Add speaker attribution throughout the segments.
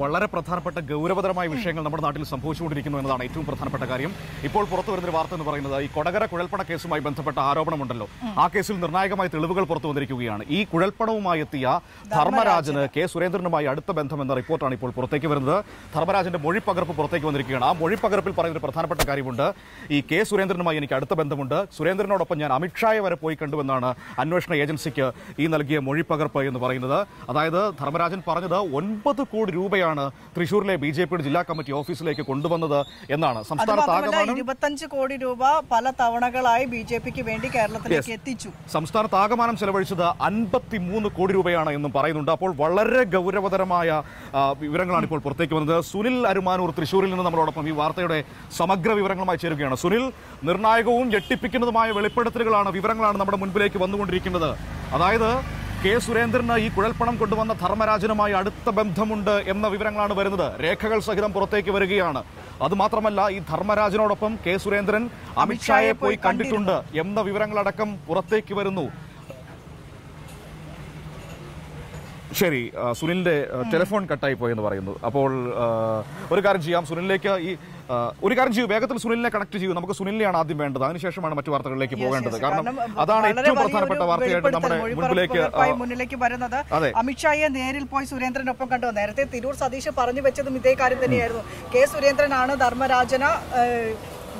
Speaker 1: വളരെ പ്രധാനപ്പെട്ട ഗൗരവതരമായ വിഷയങ്ങൾ നമ്മുടെ നാട്ടിൽ സംഭവിച്ചുകൊണ്ടിരിക്കുന്നു എന്നതാണ് ഏറ്റവും പ്രധാനപ്പെട്ട കാര്യം ഇപ്പോൾ പുറത്തു വരുന്നൊരു വാർത്ത എന്ന് പറയുന്നത് ഈ കൊടകര കുഴൽപ്പണ കേസുമായി ബന്ധപ്പെട്ട ആരോപണമുണ്ടല്ലോ ആ കേസിൽ നിർണായകമായ തെളിവുകൾ പുറത്തു വന്നിരിക്കുകയാണ് ഈ കുഴൽപ്പണവുമായി എത്തിയ ധർമ്മരാജന് കെ സുരേന്ദ്രനുമായി അടുത്ത ബന്ധമെന്ന റിപ്പോർട്ടാണ് ഇപ്പോൾ പുറത്തേക്ക് വരുന്നത് ധർമ്മരാജന്റെ മൊഴിപ്പകർപ്പ് പുറത്തേക്ക് വന്നിരിക്കുകയാണ് ആ മൊഴിപ്പകർപ്പിൽ പറയുന്ന ഒരു പ്രധാനപ്പെട്ട കാര്യമുണ്ട് ഈ കെ സുരേന്ദ്രനുമായി എനിക്ക് അടുത്ത ബന്ധമുണ്ട് സുരേന്ദ്രനോടൊപ്പം ഞാൻ അമിത്ഷായെ വരെ പോയി കണ്ടുവെന്നാണ് അന്വേഷണ ഏജൻസിക്ക് ഈ നൽകിയ മൊഴിപ്പകർപ്പ് എന്ന് പറയുന്നത് അതായത് ധർമ്മരാജൻ പറഞ്ഞത് ഒൻപത് കോടി രൂപ ഉൾപ്പെടെയാണ് തൃശൂരിലെ ബി ജെ പിയുടെ ജില്ലാ കമ്മിറ്റി ഓഫീസിലേക്ക് കൊണ്ടുവന്നത് എന്നാണ് സംസ്ഥാനത്താകമാനം
Speaker 2: കോടി രൂപ പല തവണകളായി ബി ജെ പിക്ക് വേണ്ടി കേരളത്തിലേക്ക് എത്തിച്ചു
Speaker 1: സംസ്ഥാനത്ത് ആകമാനം ചെലവഴിച്ചത് അൻപത്തി മൂന്ന് കോടി രൂപയാണ് എന്നും പറയുന്നുണ്ട് അപ്പോൾ വളരെ ഗൗരവതരമായ വിവരങ്ങളാണ് ഇപ്പോൾ പുറത്തേക്ക് വന്നത് സുനിൽ അരുമാനൂർ തൃശൂരിൽ നിന്ന് നമ്മളോടൊപ്പം ഈ വാർത്തയുടെ സമഗ്ര വിവരങ്ങളുമായി ചേരുകയാണ് സുനിൽ നിർണായകവും ഞെട്ടിപ്പിക്കുന്നതുമായ വെളിപ്പെടുത്തലുകളാണ് വിവരങ്ങളാണ് നമ്മുടെ മുൻപിലേക്ക് വന്നുകൊണ്ടിരിക്കുന്നത് അതായത് കെ സുരേന്ദ്രന് ഈ കുഴൽപ്പണം കൊണ്ടുവന്ന ധർമ്മരാജനുമായി അടുത്ത ബന്ധമുണ്ട് എന്ന വിവരങ്ങളാണ് വരുന്നത് രേഖകൾ സഹിതം പുറത്തേക്ക് വരികയാണ് അതുമാത്രമല്ല ഈ ധർമ്മരാജനോടൊപ്പം കെ സുരേന്ദ്രൻ അമിത്ഷായെ പോയി കണ്ടിട്ടുണ്ട് എന്ന വിവരങ്ങളടക്കം പുറത്തേക്ക് വരുന്നു ശരി സുനിലിന്റെ ടെലിഫോൺ കട്ടായി പോയെന്ന് പറയുന്നു അപ്പോൾ ഒരു കാര്യം ചെയ്യാം സുനിലേക്ക് ഈ ഒരു കാര്യം ചെയ്യൂ വേഗത്തിൽ സുനിലിനെ കണക്ട് ചെയ്യൂ നമുക്ക് സുനിലിനെയാണ് ആദ്യം വേണ്ടത് അതിനുശേഷമാണ് മറ്റു വാർത്തകളിലേക്ക് പോകേണ്ടത് കാരണം അതാണ് ഏറ്റവും പ്രധാനപ്പെട്ട വാർത്തയായിട്ട് നമ്മുടെ മുന്നിലേക്ക്
Speaker 2: മുന്നിലേക്ക് വരുന്നത് അമിത്ഷായെ നേരിൽ പോയി സുരേന്ദ്രനൊപ്പം കണ്ടു നേരത്തെ തിരൂർ സതീഷ് പറഞ്ഞു വെച്ചതും ഇതേ കാര്യം തന്നെയായിരുന്നു കെ സുരേന്ദ്രനാണ് ധർമ്മരാജന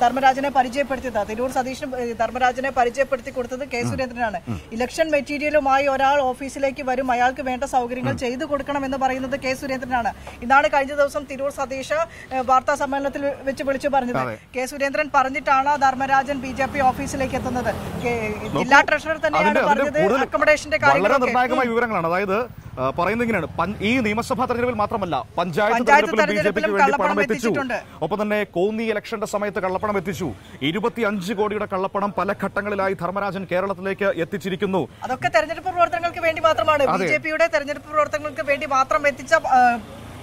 Speaker 2: ധർമ്മരാജനെ പരിചയപ്പെടുത്തിയത് തിരൂർ സതീഷിന് ധർമ്മരാജനെ പരിചയപ്പെടുത്തി കൊടുത്തത് കെ സുരേന്ദ്രനാണ് ഇലക്ഷൻ മെറ്റീരിയലുമായി ഒരാൾ ഓഫീസിലേക്ക് വരും അയാൾക്ക് വേണ്ട സൗകര്യങ്ങൾ ചെയ്തു കൊടുക്കണം എന്ന് പറയുന്നത് കെ സുരേന്ദ്രനാണ് ഇതാണ് കഴിഞ്ഞ ദിവസം തിരൂർ സതീഷ് വാർത്താ സമ്മേളനത്തിൽ വെച്ച് വിളിച്ചു പറഞ്ഞത് കെ സുരേന്ദ്രൻ പറഞ്ഞിട്ടാണ് ധർമ്മരാജൻ ബി ജെ പി ഓഫീസിലേക്ക് എത്തുന്നത് ജില്ലാ ട്രഷറർ തന്നെയാണ് പറഞ്ഞത് അക്കോമഡേഷന്റെ കാര്യങ്ങൾ
Speaker 1: വിവരങ്ങളാണ് അതായത് പറയുന്ന ഇങ്ങനെയാണ് ഈ നിയമസഭാ തെരഞ്ഞെടുപ്പിൽ മാത്രമല്ല പഞ്ചായത്ത് തെരഞ്ഞെടുപ്പിൽ ബി ജെ പിക്ക് വേണ്ടി പണം എത്തിച്ചു ഒപ്പം തന്നെ കോന്നി ഇലക്ഷന്റെ സമയത്ത് കള്ളപ്പണം എത്തിച്ചു അഞ്ച് കോടിയുടെ കള്ളപ്പണം പല ഘട്ടങ്ങളിലായി ധർമ്മരാജൻ കേരളത്തിലേക്ക് എത്തിച്ചിരിക്കുന്നു
Speaker 2: അതൊക്കെ തെരഞ്ഞെടുപ്പ് പ്രവർത്തനങ്ങൾക്ക് വേണ്ടി മാത്രമാണ് ബി ജെ പിയുടെ തെരഞ്ഞെടുപ്പ് പ്രവർത്തനങ്ങൾക്ക് വേണ്ടി മാത്രം എത്തിച്ച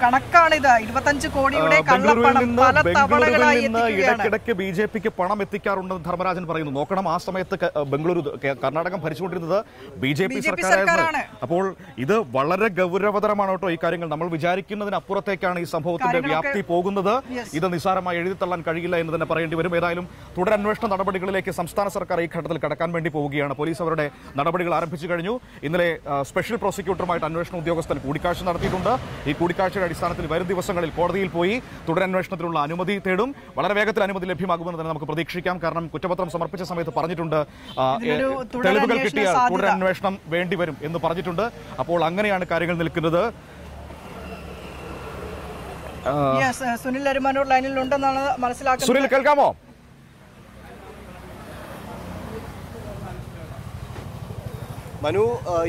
Speaker 2: കണക്കാണിത് ഇരുപത്തഞ്ച് കോടിയുടെ കള്ളപ്പണം പല തവണകളായി ഇടയ്ക്കിടയ്ക്ക്
Speaker 1: ബി ജെ പിക്ക് പണം എത്തിക്കാറുണ്ടെന്ന് ധർമ്മരാജൻ പറയുന്നു നോക്കണം ആ സമയത്ത് ബംഗളൂരു കർണാടകം ഭരിച്ചുകൊണ്ടിരുന്നത് ബി ജെ പി സർക്കാരായിരുന്നു അപ്പോൾ ഇത് വളരെ ഗൗരവതരമാണ് കേട്ടോ ഈ കാര്യങ്ങൾ നമ്മൾ വിചാരിക്കുന്നതിനപ്പുറത്തേക്കാണ് ഈ സംഭവത്തിന്റെ വ്യാപ്തി പോകുന്നത് ഇത് നിസ്സാരമായി എഴുതിത്തള്ളാൻ കഴിയില്ല എന്ന് തന്നെ പറയേണ്ടി വരും ഏതായാലും തുടരന്വേഷണ നടപടികളിലേക്ക് സംസ്ഥാന സർക്കാർ ഈ ഘട്ടത്തിൽ കടക്കാൻ വേണ്ടി പോവുകയാണ് പോലീസ് അവരുടെ നടപടികൾ ആരംഭിച്ചു കഴിഞ്ഞു ഇന്നലെ സ്പെഷ്യൽ പ്രോസിക്യൂട്ടറുമായിട്ട് അന്വേഷണ ഉദ്യോഗസ്ഥൻ കൂടിക്കാഴ്ച നടത്തിയിട്ടുണ്ട് ഈ കൂടിക്കാഴ്ച അടിസ്ഥാനത്തിൽ വരും ദിവസങ്ങളിൽ കോടതിയിൽ പോയി തുടരന്വേഷണത്തിനുള്ള അനുമതി തേടും വളരെ വേഗത്തിൽ അനുമതി ലഭ്യമാകുമെന്ന് തന്നെ നമുക്ക് പ്രതീക്ഷിക്കാം കാരണം കുറ്റപത്രം സമർപ്പിച്ച സമയത്ത് പറഞ്ഞിട്ടുണ്ട് തെളിവുകൾ കിട്ടിയാൽ തുടരന്വേഷണം വേണ്ടിവരും എന്ന് പറഞ്ഞിട്ടുണ്ട് അപ്പോൾ അങ്ങനെയാണ് കാര്യങ്ങൾ നിൽക്കുന്നത്
Speaker 2: സുനിൽ അരുമാനൂർ ലൈനിൽ ഉണ്ടെന്നാണ് മനസ്സിലാക്കുന്നത് സുനിൽ കേൾക്കാമോ
Speaker 3: മനു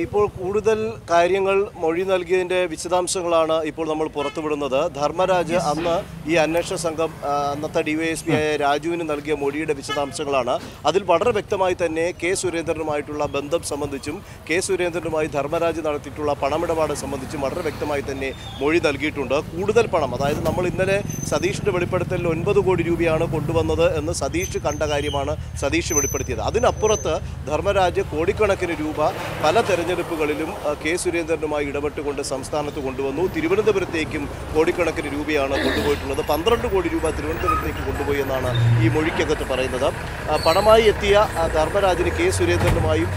Speaker 3: ഇപ്പോൾ കൂടുതൽ കാര്യങ്ങൾ മൊഴി നൽകിയതിൻ്റെ വിശദാംശങ്ങളാണ് ഇപ്പോൾ നമ്മൾ പുറത്തുവിടുന്നത് ധർമ്മരാജ് അന്ന് ഈ അന്വേഷണ സംഘം അന്നത്തെ ഡിവൈഎസ്പി ആയ രാജുവിന് നൽകിയ മൊഴിയുടെ വിശദാംശങ്ങളാണ് അതിൽ വളരെ വ്യക്തമായി തന്നെ കെ സുരേന്ദ്രനുമായിട്ടുള്ള ബന്ധം സംബന്ധിച്ചും കെ സുരേന്ദ്രനുമായി ധർമ്മരാജ് നടത്തിയിട്ടുള്ള പണമിടപാട് സംബന്ധിച്ചും വളരെ വ്യക്തമായി തന്നെ മൊഴി നൽകിയിട്ടുണ്ട് കൂടുതൽ പണം അതായത് നമ്മൾ ഇന്നലെ സതീഷിൻ്റെ വെളിപ്പെടുത്തലിൽ ഒൻപത് കോടി രൂപയാണ് കൊണ്ടുവന്നത് എന്ന് സതീഷ് കണ്ട കാര്യമാണ് സതീഷ് വെളിപ്പെടുത്തിയത് അതിനപ്പുറത്ത് ധർമ്മരാജ് കോടിക്കണക്കിന് രൂപ പല തെരഞ്ഞെടുപ്പുകളിലും കെ സുരേന്ദ്രനുമായി ഇടപെട്ടുകൊണ്ട് സംസ്ഥാനത്ത് കൊണ്ടുവന്നു തിരുവനന്തപുരത്തേക്കും കോടിക്കണക്കിന് രൂപയാണ് കൊണ്ടുപോയിട്ടുള്ളത് പന്ത്രണ്ട് കോടി രൂപ തിരുവനന്തപുരത്തേക്ക് കൊണ്ടുപോയി എന്നാണ് ഈ മൊഴിക്കകത്ത് പറയുന്നത് പണമായി എത്തിയ ധർമ്മരാജിന് കെ സുരേന്ദ്രനുമായും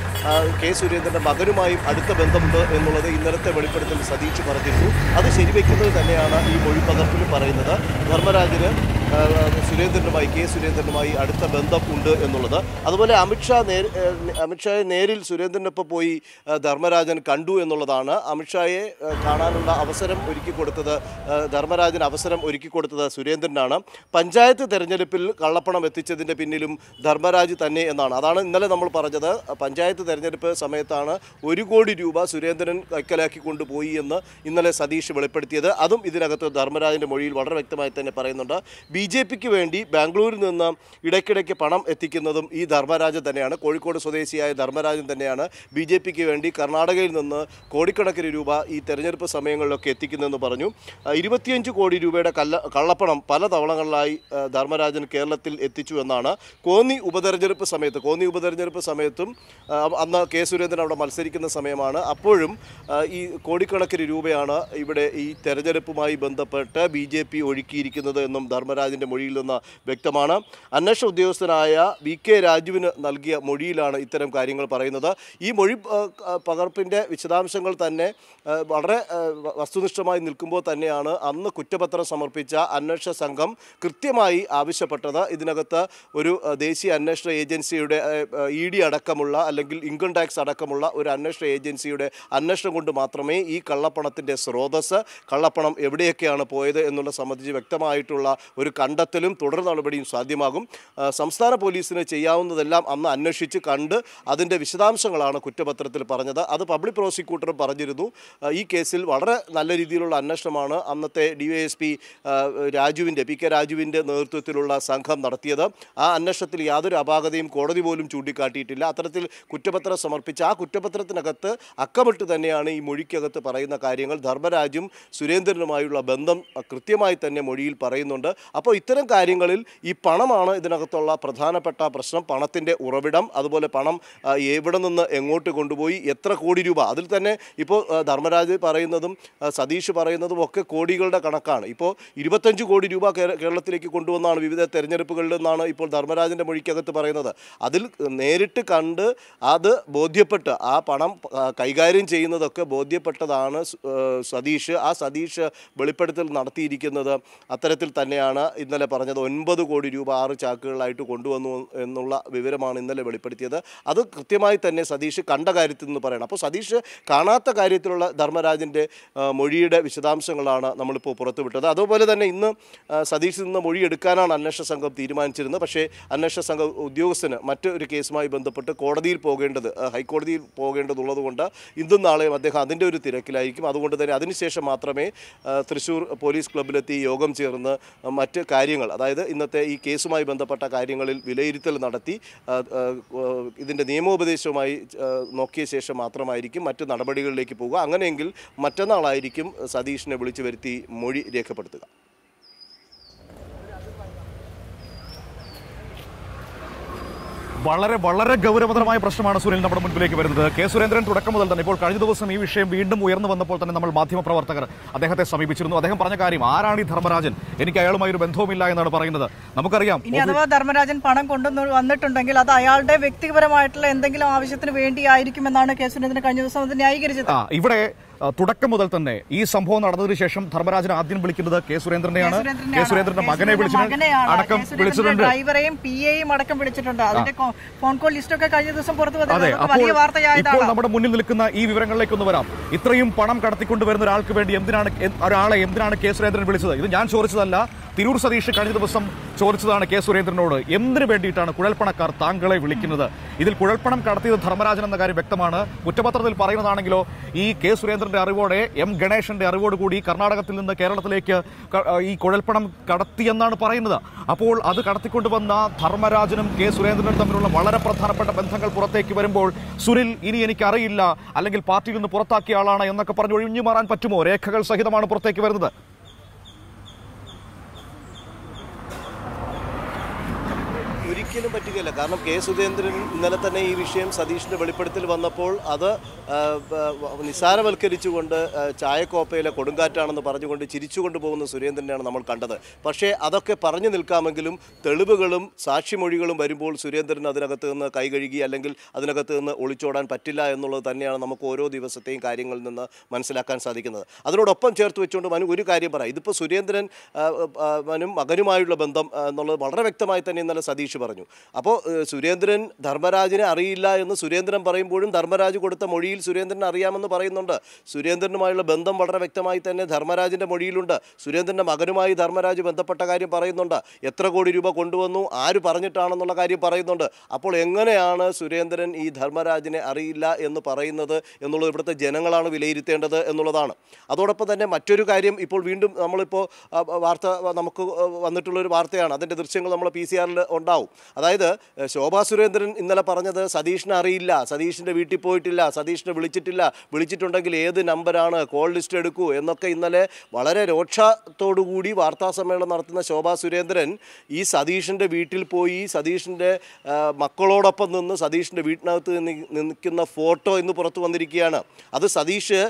Speaker 3: കെ സുരേന്ദ്രൻ്റെ മകനുമായും അടുത്ത ബന്ധമുണ്ട് എന്നുള്ളത് ഇന്നലത്തെ വെളിപ്പെടുത്തൽ സതീഷ് പറഞ്ഞിരുന്നു അത് ശരിവെക്കുന്നത് തന്നെയാണ് ഈ മൊഴിപ്പകർപ്പിൽ പറയുന്നത് ധർമ്മരാജിന് സുരേന്ദ്രനുമായി കെ സുരേന്ദ്രനുമായി അടുത്ത ബന്ധം ഉണ്ട് എന്നുള്ളത് അതുപോലെ അമിത്ഷാ നേരി അമിത്ഷായെ നേരിൽ സുരേന്ദ്രനൊപ്പം പോയി ധർമ്മരാജൻ കണ്ടു എന്നുള്ളതാണ് അമിത്ഷായെ കാണാനുള്ള അവസരം ഒരുക്കി കൊടുത്തത് ധർമ്മരാജൻ അവസരം ഒരുക്കി കൊടുത്തത് സുരേന്ദ്രനാണ് പഞ്ചായത്ത് തെരഞ്ഞെടുപ്പിൽ കള്ളപ്പണം എത്തിച്ചതിൻ്റെ പിന്നിലും ധർമ്മരാജ് തന്നെ എന്നാണ് അതാണ് ഇന്നലെ നമ്മൾ പറഞ്ഞത് പഞ്ചായത്ത് തെരഞ്ഞെടുപ്പ് സമയത്താണ് ഒരു കോടി രൂപ സുരേന്ദ്രൻ കൈക്കലാക്കി കൊണ്ടുപോയി എന്ന് ഇന്നലെ സതീഷ് വെളിപ്പെടുത്തിയത് അതും ഇതിനകത്ത് ധർമ്മരാജിൻ്റെ മൊഴിയിൽ വളരെ വ്യക്തമായി തന്നെ പറയുന്നുണ്ട് ബി ജെ പിക്ക് വേണ്ടി ബാംഗ്ലൂരിൽ നിന്ന് ഇടയ്ക്കിടയ്ക്ക് പണം എത്തിക്കുന്നതും ഈ ധർമ്മരാജൻ തന്നെയാണ് കോഴിക്കോട് സ്വദേശിയായ ധർമ്മരാജൻ തന്നെയാണ് ബി ജെ പിക്ക് വേണ്ടി കർണാടകയിൽ നിന്ന് കോടിക്കണക്കിന് രൂപ ഈ തെരഞ്ഞെടുപ്പ് സമയങ്ങളിലൊക്കെ എത്തിക്കുന്നതെന്ന് പറഞ്ഞു ഇരുപത്തിയഞ്ച് കോടി രൂപയുടെ കല്ല കള്ളപ്പണം പല തവണകളിലായി ധർമ്മരാജൻ കേരളത്തിൽ എത്തിച്ചു എന്നാണ് കോന്നി ഉപതെരഞ്ഞെടുപ്പ് സമയത്ത് കോന്നി ഉപതെരഞ്ഞെടുപ്പ് സമയത്തും അന്ന് കെ സുരേന്ദ്രൻ അവിടെ മത്സരിക്കുന്ന സമയമാണ് അപ്പോഴും ഈ കോടിക്കണക്കിന് രൂപയാണ് ഇവിടെ ഈ തെരഞ്ഞെടുപ്പുമായി ബന്ധപ്പെട്ട് ബി ജെ പി ഒഴുക്കിയിരിക്കുന്നത് എന്നും ധർമ്മരാജ പൃഥ്വിരാജിൻ്റെ മൊഴിയിൽ നിന്ന് വ്യക്തമാണ് അന്വേഷണ ഉദ്യോഗസ്ഥനായ വി കെ രാജുവിന് നൽകിയ മൊഴിയിലാണ് ഇത്തരം കാര്യങ്ങൾ പറയുന്നത് ഈ മൊഴി പകർപ്പിൻ്റെ വിശദാംശങ്ങൾ തന്നെ വളരെ വസ്തുനിഷ്ഠമായി നിൽക്കുമ്പോൾ തന്നെയാണ് അന്ന് കുറ്റപത്രം സമർപ്പിച്ച അന്വേഷണ സംഘം കൃത്യമായി ആവശ്യപ്പെട്ടത് ഇതിനകത്ത് ഒരു ദേശീയ അന്വേഷണ ഏജൻസിയുടെ ഇ ഡി അടക്കമുള്ള അല്ലെങ്കിൽ ഇൻകം ടാക്സ് അടക്കമുള്ള ഒരു അന്വേഷണ ഏജൻസിയുടെ അന്വേഷണം കൊണ്ട് മാത്രമേ ഈ കള്ളപ്പണത്തിൻ്റെ സ്രോതസ് കള്ളപ്പണം എവിടെയൊക്കെയാണ് പോയത് എന്നുള്ള സംബന്ധിച്ച് വ്യക്തമായിട്ടുള്ള ഒരു കണ്ടെത്തലും തുടർ നടപടിയും സാധ്യമാകും സംസ്ഥാന പോലീസിന് ചെയ്യാവുന്നതെല്ലാം അന്ന് അന്വേഷിച്ച് കണ്ട് അതിൻ്റെ വിശദാംശങ്ങളാണ് കുറ്റപത്രത്തിൽ പറഞ്ഞത് അത് പബ്ലിക് പ്രോസിക്യൂട്ടർ പറഞ്ഞിരുന്നു ഈ കേസിൽ വളരെ നല്ല രീതിയിലുള്ള അന്വേഷണമാണ് അന്നത്തെ ഡി വൈ എസ് പി രാജുവിൻ്റെ പി കെ രാജുവിൻ്റെ നേതൃത്വത്തിലുള്ള സംഘം നടത്തിയത് ആ അന്വേഷണത്തിൽ യാതൊരു അപാകതയും കോടതി പോലും ചൂണ്ടിക്കാട്ടിയിട്ടില്ല അത്തരത്തിൽ കുറ്റപത്രം സമർപ്പിച്ച് ആ കുറ്റപത്രത്തിനകത്ത് അക്കമിട്ട് തന്നെയാണ് ഈ മൊഴിക്കകത്ത് പറയുന്ന കാര്യങ്ങൾ ധർമ്മരാജും സുരേന്ദ്രനുമായുള്ള ബന്ധം കൃത്യമായി തന്നെ മൊഴിയിൽ പറയുന്നുണ്ട് അപ്പോൾ ഇത്തരം കാര്യങ്ങളിൽ ഈ പണമാണ് ഇതിനകത്തുള്ള പ്രധാനപ്പെട്ട പ്രശ്നം പണത്തിൻ്റെ ഉറവിടം അതുപോലെ പണം എവിടെ നിന്ന് എങ്ങോട്ട് കൊണ്ടുപോയി എത്ര കോടി രൂപ അതിൽ തന്നെ ഇപ്പോൾ ധർമ്മരാജ് പറയുന്നതും സതീഷ് പറയുന്നതും ഒക്കെ കോടികളുടെ കണക്കാണ് ഇപ്പോൾ ഇരുപത്തഞ്ച് കോടി രൂപ കേരളത്തിലേക്ക് കൊണ്ടുവന്നാണ് വിവിധ തെരഞ്ഞെടുപ്പുകളിൽ നിന്നാണ് ഇപ്പോൾ ധർമ്മരാജൻ്റെ മൊഴിക്കകത്ത് പറയുന്നത് അതിൽ നേരിട്ട് കണ്ട് അത് ബോധ്യപ്പെട്ട് ആ പണം കൈകാര്യം ചെയ്യുന്നതൊക്കെ ബോധ്യപ്പെട്ടതാണ് സതീഷ് ആ സതീഷ് വെളിപ്പെടുത്തൽ നടത്തിയിരിക്കുന്നത് അത്തരത്തിൽ തന്നെയാണ് ഇന്നലെ പറഞ്ഞത് ഒൻപത് കോടി രൂപ ആറ് ചാക്കുകളായിട്ട് കൊണ്ടുവന്നു എന്നുള്ള വിവരമാണ് ഇന്നലെ വെളിപ്പെടുത്തിയത് അത് കൃത്യമായി തന്നെ സതീഷ് കണ്ട കാര്യത്തിൽ നിന്ന് പറയണം അപ്പോൾ സതീഷ് കാണാത്ത കാര്യത്തിലുള്ള ധർമ്മരാജൻ്റെ മൊഴിയുടെ വിശദാംശങ്ങളാണ് നമ്മളിപ്പോൾ പുറത്തുവിട്ടത് അതുപോലെ തന്നെ ഇന്ന് സതീഷിൽ നിന്ന് മൊഴി എടുക്കാനാണ് അന്വേഷണ സംഘം തീരുമാനിച്ചിരുന്നത് പക്ഷേ അന്വേഷണ സംഘം ഉദ്യോഗസ്ഥന് മറ്റൊരു കേസുമായി ബന്ധപ്പെട്ട് കോടതിയിൽ പോകേണ്ടത് ഹൈക്കോടതിയിൽ പോകേണ്ടതുള്ളതുകൊണ്ട് ഇന്നും നാളെയും അദ്ദേഹം അതിൻ്റെ ഒരു തിരക്കിലായിരിക്കും അതുകൊണ്ട് തന്നെ അതിനുശേഷം മാത്രമേ തൃശ്ശൂർ പോലീസ് ക്ലബ്ബിലെത്തി യോഗം ചേർന്ന് മറ്റ് കാര്യങ്ങൾ അതായത് ഇന്നത്തെ ഈ കേസുമായി ബന്ധപ്പെട്ട കാര്യങ്ങളിൽ വിലയിരുത്തൽ നടത്തി ഇതിൻ്റെ നിയമോപദേശവുമായി നോക്കിയ ശേഷം മാത്രമായിരിക്കും മറ്റ് നടപടികളിലേക്ക് പോകുക അങ്ങനെയെങ്കിൽ മറ്റന്നാളായിരിക്കും സതീഷിനെ വിളിച്ചു വരുത്തി മൊഴി
Speaker 1: രേഖപ്പെടുത്തുക വളരെ വളരെ ഗൗരവതരമായ പ്രശ്നമാണ് സുനിൽ നമ്മുടെ മുൻപിലേക്ക് വരുന്നത് കെ സുരേന്ദ്രൻ തുടക്കം മുതൽ തന്നെ ഇപ്പോൾ കഴിഞ്ഞ ദിവസം ഈ വിഷയം വീണ്ടും ഉയർന്നു വന്നപ്പോൾ തന്നെ നമ്മൾ മാധ്യമപ്രവർത്തകർ അദ്ദേഹത്തെ സമീപിച്ചിരുന്നു അദ്ദേഹം പറഞ്ഞ കാര്യം ആരാണ് ഈ ധർമ്മരാജൻ എനിക്ക് അയാളുമായി ഒരു ബന്ധവുമില്ല എന്നാണ് പറയുന്നത് നമുക്കറിയാം ഇനി അഥവാ
Speaker 2: ധർമ്മരാജൻ പണം കൊണ്ടു വന്നിട്ടുണ്ടെങ്കിൽ അത് അയാളുടെ വ്യക്തിപരമായിട്ടുള്ള എന്തെങ്കിലും ആവശ്യത്തിന് വേണ്ടിയായിരിക്കും എന്നാണ് കെ സുരേന്ദ്രൻ കഴിഞ്ഞ ദിവസം അത് ന്യായീകരിച്ചത്
Speaker 1: ഇവിടെ തുടക്കം മുതൽ തന്നെ ഈ സംഭവം നടന്നതിന് ശേഷം ധർമ്മരാജൻ ആദ്യം വിളിക്കുന്നത് കെ സുരേന്ദ്രനെയാണ് കെ സുരേന്ദ്രന്റെ മകനെ വിളിച്ചിട്ടുണ്ട് അടക്കം വിളിച്ചിട്ടുണ്ട് ഡ്രൈവറെയും
Speaker 2: പി എയും അടക്കം വിളിച്ചിട്ടുണ്ട് ഫോൺ കോൾ ലിസ്റ്റ് ഒക്കെ കഴിഞ്ഞ ദിവസം പുറത്തു ഇപ്പോൾ
Speaker 1: നമ്മുടെ മുന്നിൽ നിൽക്കുന്ന ഈ വിവരങ്ങളിലേക്ക് ഒന്ന് വരാം ഇത്രയും പണം കടത്തിക്കൊണ്ടുവരുന്ന ഒരാൾക്ക് വേണ്ടി എന്തിനാണ് ഒരാളെ എന്തിനാണ് കെ സുരേന്ദ്രൻ വിളിച്ചത് ഇത് ഞാൻ ചോദിച്ചതല്ല തിരൂർ സതീഷ് കഴിഞ്ഞ ദിവസം ചോദിച്ചതാണ് കെ സുരേന്ദ്രനോട് എന്തിനു വേണ്ടിയിട്ടാണ് കുഴൽപ്പണക്കാർ താങ്കളെ വിളിക്കുന്നത് ഇതിൽ കുഴൽപ്പണം കടത്തിയത് ധർമ്മരാജൻ എന്ന കാര്യം വ്യക്തമാണ് കുറ്റപത്രത്തിൽ പറയുന്നതാണെങ്കിലോ ഈ കെ സുരേന്ദ്രന്റെ അറിവോടെ എം ഗണേശന്റെ അറിവോടുകൂടി കർണാടകത്തിൽ നിന്ന് കേരളത്തിലേക്ക് ഈ കുഴൽപ്പണം കടത്തിയെന്നാണ് പറയുന്നത് അപ്പോൾ അത് കടത്തിക്കൊണ്ടുവന്ന ധർമ്മരാജനും കെ സുരേന്ദ്രനും തമ്മിലുള്ള വളരെ പ്രധാനപ്പെട്ട ബന്ധങ്ങൾ പുറത്തേക്ക് വരുമ്പോൾ സുനിൽ ഇനി എനിക്കറിയില്ല അല്ലെങ്കിൽ പാർട്ടിയിൽ നിന്ന് പുറത്താക്കിയ ആളാണ് എന്നൊക്കെ പറഞ്ഞ് ഒഴിഞ്ഞു മാറാൻ പറ്റുമോ രേഖകൾ സഹിതമാണ് പുറത്തേക്ക് വരുന്നത്
Speaker 3: ഒരിക്കലും പറ്റുകയില്ല കാരണം കെ സുധേന്ദ്രൻ ഇന്നലെ തന്നെ ഈ വിഷയം സതീഷിൻ്റെ വെളിപ്പെടുത്തൽ വന്നപ്പോൾ അത് നിസ്സാരവൽക്കരിച്ചുകൊണ്ട് ചായക്കോപ്പയിലെ കൊടുങ്കാറ്റാണെന്ന് പറഞ്ഞുകൊണ്ട് ചിരിച്ചുകൊണ്ട് പോകുന്ന സുരേന്ദ്രനെയാണ് നമ്മൾ കണ്ടത് പക്ഷേ അതൊക്കെ പറഞ്ഞു നിൽക്കാമെങ്കിലും തെളിവുകളും സാക്ഷിമൊഴികളും വരുമ്പോൾ സുരേന്ദ്രൻ അതിനകത്ത് നിന്ന് കൈകഴുകി അല്ലെങ്കിൽ അതിനകത്ത് നിന്ന് ഒളിച്ചോടാൻ പറ്റില്ല എന്നുള്ളത് തന്നെയാണ് നമുക്ക് ഓരോ ദിവസത്തെയും കാര്യങ്ങളിൽ നിന്ന് മനസ്സിലാക്കാൻ സാധിക്കുന്നത് അതിനോടൊപ്പം ചേർത്ത് വെച്ചുകൊണ്ട് മനു ഒരു കാര്യം പറയാം ഇതിപ്പോൾ സുരേന്ദ്രൻ മനും മകനുമായുള്ള ബന്ധം എന്നുള്ളത് വളരെ വ്യക്തമായി തന്നെ ഇന്നലെ സതീഷ് പറഞ്ഞു പറഞ്ഞു അപ്പോൾ സുരേന്ദ്രൻ ധർമ്മരാജിനെ അറിയില്ല എന്ന് സുരേന്ദ്രൻ പറയുമ്പോഴും ധർമ്മരാജ് കൊടുത്ത മൊഴിയിൽ സുരേന്ദ്രൻ അറിയാമെന്ന് പറയുന്നുണ്ട് സുരേന്ദ്രനുമായുള്ള ബന്ധം വളരെ വ്യക്തമായി തന്നെ ധർമ്മരാജിൻ്റെ മൊഴിയിലുണ്ട് സുരേന്ദ്രൻ്റെ മകനുമായി ധർമ്മരാജ് ബന്ധപ്പെട്ട കാര്യം പറയുന്നുണ്ട് എത്ര കോടി രൂപ കൊണ്ടുവന്നു ആര് പറഞ്ഞിട്ടാണെന്നുള്ള കാര്യം പറയുന്നുണ്ട് അപ്പോൾ എങ്ങനെയാണ് സുരേന്ദ്രൻ ഈ ധർമ്മരാജിനെ അറിയില്ല എന്ന് പറയുന്നത് എന്നുള്ളത് ഇവിടുത്തെ ജനങ്ങളാണ് വിലയിരുത്തേണ്ടത് എന്നുള്ളതാണ് അതോടൊപ്പം തന്നെ മറ്റൊരു കാര്യം ഇപ്പോൾ വീണ്ടും നമ്മളിപ്പോൾ വാർത്ത നമുക്ക് വന്നിട്ടുള്ളൊരു വാർത്തയാണ് അതിൻ്റെ ദൃശ്യങ്ങൾ നമ്മൾ പി സി ആറിൽ ഉണ്ടാവും അതായത് ശോഭാ സുരേന്ദ്രൻ ഇന്നലെ പറഞ്ഞത് സതീഷിനെ അറിയില്ല സതീഷിൻ്റെ വീട്ടിൽ പോയിട്ടില്ല സതീഷിനെ വിളിച്ചിട്ടില്ല വിളിച്ചിട്ടുണ്ടെങ്കിൽ ഏത് നമ്പരാണ് കോൾ ലിസ്റ്റ് എടുക്കൂ എന്നൊക്കെ ഇന്നലെ വളരെ രോക്ഷത്തോടുകൂടി വാർത്താസമ്മേളനം നടത്തുന്ന ശോഭാ സുരേന്ദ്രൻ ഈ സതീഷിൻ്റെ വീട്ടിൽ പോയി സതീഷിൻ്റെ മക്കളോടൊപ്പം നിന്ന് സതീഷിൻ്റെ വീട്ടിനകത്ത് നിൽക്കുന്ന ഫോട്ടോ ഇന്ന് പുറത്തു വന്നിരിക്കുകയാണ് അത് സതീഷ്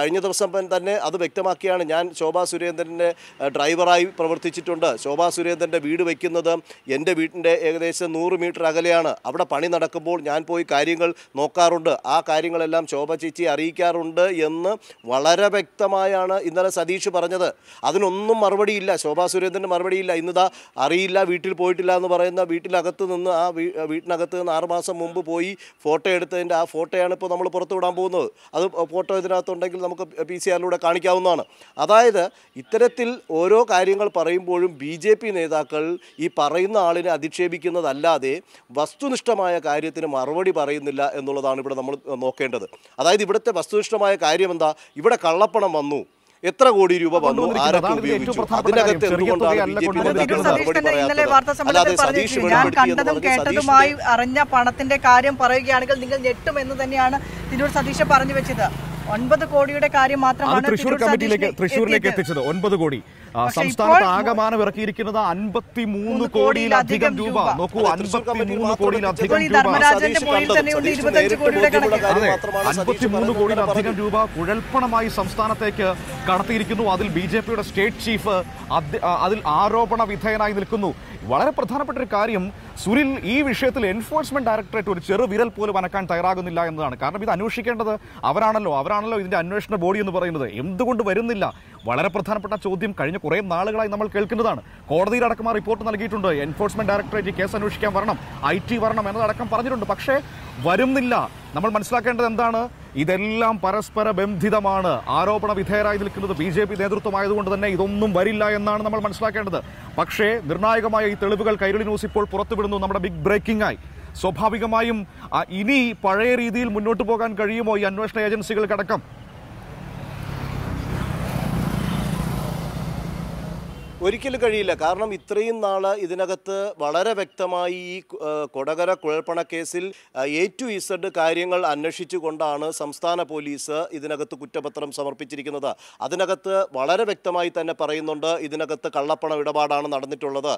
Speaker 3: കഴിഞ്ഞ ദിവസം തന്നെ അത് വ്യക്തമാക്കിയാണ് ഞാൻ ശോഭാ സുരേന്ദ്രൻ്റെ ഡ്രൈവറായി പ്രവർത്തിച്ചിട്ടുണ്ട് ശോഭാ സുരേന്ദ്രൻ്റെ വീട് വയ്ക്കുന്നത് എൻ്റെ വീടിൻ്റെ ഏകദേശം നൂറ് മീറ്റർ അകലെയാണ് അവിടെ പണി നടക്കുമ്പോൾ ഞാൻ പോയി കാര്യങ്ങൾ നോക്കാറുണ്ട് ആ കാര്യങ്ങളെല്ലാം ശോഭ ചേച്ചി അറിയിക്കാറുണ്ട് എന്ന് വളരെ വ്യക്തമായാണ് ഇന്നലെ സതീഷ് പറഞ്ഞത് അതിനൊന്നും മറുപടിയില്ല ശോഭാ സുരേന്ദ്രന് മറുപടിയില്ല ഇന്നിതാ അറിയില്ല വീട്ടിൽ പോയിട്ടില്ല എന്ന് പറയുന്ന വീട്ടിലകത്ത് നിന്ന് ആ വീട്ടിനകത്ത് നിന്ന് ആറുമാസം മുമ്പ് പോയി ഫോട്ടോ എടുത്തതിൻ്റെ ആ ഫോട്ടോയാണ് ഇപ്പോൾ നമ്മൾ പുറത്തു വിടാൻ പോകുന്നത് അത് ഫോട്ടോ ഇതിനകത്തുണ്ടെങ്കിൽ നമുക്ക് പി സി ആറിലൂടെ കാണിക്കാവുന്നതാണ് അതായത് ഇത്തരത്തിൽ ഓരോ കാര്യങ്ങൾ പറയുമ്പോഴും ബി നേതാക്കൾ ഈ പറയുന്ന ആളിനെ അധിക്ഷേപിക്കുന്ന സ്വീകരിക്കുന്നതല്ലാതെ വസ്തുനിഷ്ഠമായ കാര്യത്തിന് മറുപടി പറയുന്നില്ല എന്നുള്ളതാണ് ഇവിടെ നമ്മൾ നോക്കേണ്ടത് അതായത് ഇവിടുത്തെ വസ്തുനിഷ്ഠമായ കാര്യം എന്താ ഇവിടെ കള്ളപ്പണം വന്നു എത്ര കോടി രൂപ വന്നു ആരൊക്കെ ഉപയോഗിച്ചു അതിനകത്ത് എന്തുകൊണ്ടാണ് ഞാൻ കണ്ടതും
Speaker 2: കേട്ടതുമായി അറിഞ്ഞ പണത്തിന്റെ കാര്യം പറയുകയാണെങ്കിൽ നിങ്ങൾ ഞെട്ടും എന്ന് തന്നെയാണ് തിരൂർ സതീഷ് പറഞ്ഞു വെച്ചത് ഒൻപത് കോടിയുടെ കാര്യം മാത്രമാണ് തൃശൂർ കമ്മിറ്റിയിലേക്ക് തൃശൂരിലേക്ക് എത്തിച്ചത്
Speaker 1: ഒൻപത് കോടി സംസ്ഥാനത്ത് ആകമാനം ഇറക്കിയിരിക്കുന്നത് അൻപത്തി മൂന്ന് കോടിയിലധികം രൂപ നോക്കൂ അൻപത്തി മൂന്ന് കോടിയിലധികം രൂപ അൻപത്തി മൂന്ന് കോടിയിലധികം രൂപ കുഴൽപ്പണമായി സംസ്ഥാനത്തേക്ക് കടത്തിയിരിക്കുന്നു അതിൽ ബി ജെ പിയുടെ സ്റ്റേറ്റ് ചീഫ് അതിൽ ആരോപണ വിധേയനായി നിൽക്കുന്നു വളരെ പ്രധാനപ്പെട്ട ഒരു കാര്യം സുനിൽ ഈ വിഷയത്തിൽ എൻഫോഴ്സ്മെന്റ് ഡയറക്ടറേറ്റ് ഒരു ചെറു വിരൽ പോലും അനക്കാൻ തയ്യാറാകുന്നില്ല എന്നതാണ് കാരണം ഇത് അന്വേഷിക്കേണ്ടത് അവരാണല്ലോ അവരാണല്ലോ ഇതിന്റെ അന്വേഷണ ബോഡി എന്ന് പറയുന്നത് എന്തുകൊണ്ട് വരുന്നില്ല വളരെ പ്രധാനപ്പെട്ട ചോദ്യം കഴിഞ്ഞ കുറേ നാളുകളായി നമ്മൾ കേൾക്കുന്നതാണ് കോടതിയിൽ അടക്കം റിപ്പോർട്ട് നൽകിയിട്ടുണ്ട് എൻഫോഴ്സ്മെന്റ് ഡയറക്ടറേറ്റ് കേസ് അന്വേഷിക്കാൻ വരണം ഐ ടി വരണം എന്നതടക്കം പറഞ്ഞിട്ടുണ്ട് പക്ഷേ വരുന്നില്ല നമ്മൾ മനസ്സിലാക്കേണ്ടത് എന്താണ് ഇതെല്ലാം പരസ്പര ബന്ധിതമാണ് ആരോപണ വിധേയരായി നിൽക്കുന്നത് ബി ജെ പി നേതൃത്വമായതുകൊണ്ട് തന്നെ ഇതൊന്നും വരില്ല എന്നാണ് നമ്മൾ മനസ്സിലാക്കേണ്ടത് പക്ഷേ നിർണായകമായ ഈ തെളിവുകൾ കൈരളി ന്യൂസ് ഇപ്പോൾ പുറത്തുവിടുന്നു നമ്മുടെ ബിഗ് ബ്രേക്കിംഗ് ആയി സ്വാഭാവികമായും ഇനി പഴയ രീതിയിൽ മുന്നോട്ട് പോകാൻ കഴിയുമോ ഈ അന്വേഷണ ഏജൻസികൾക്കടക്കം
Speaker 3: ഒരിക്കലും കഴിയില്ല കാരണം ഇത്രയും നാൾ ഇതിനകത്ത് വളരെ വ്യക്തമായി ഈ കൊടകര കുഴൽപ്പണ കേസിൽ എ ടു ഇസഡ് കാര്യങ്ങൾ അന്വേഷിച്ചുകൊണ്ടാണ് സംസ്ഥാന പോലീസ് ഇതിനകത്ത് കുറ്റപത്രം സമർപ്പിച്ചിരിക്കുന്നത് അതിനകത്ത് വളരെ വ്യക്തമായി തന്നെ പറയുന്നുണ്ട് ഇതിനകത്ത് കള്ളപ്പണം ഇടപാടാണ് നടന്നിട്ടുള്ളത്